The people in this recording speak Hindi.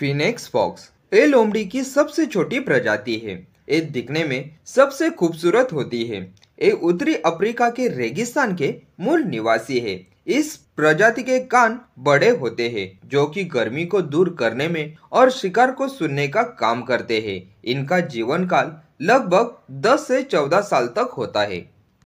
फिनेक्स फॉक्स ये लोमड़ी की सबसे छोटी प्रजाति है ये दिखने में सबसे खूबसूरत होती है ये उत्तरी अफ्रीका के रेगिस्तान के मूल निवासी है इस प्रजाति के कान बड़े होते हैं जो कि गर्मी को दूर करने में और शिकार को सुनने का काम करते हैं इनका जीवन काल लगभग 10 से 14 साल तक होता है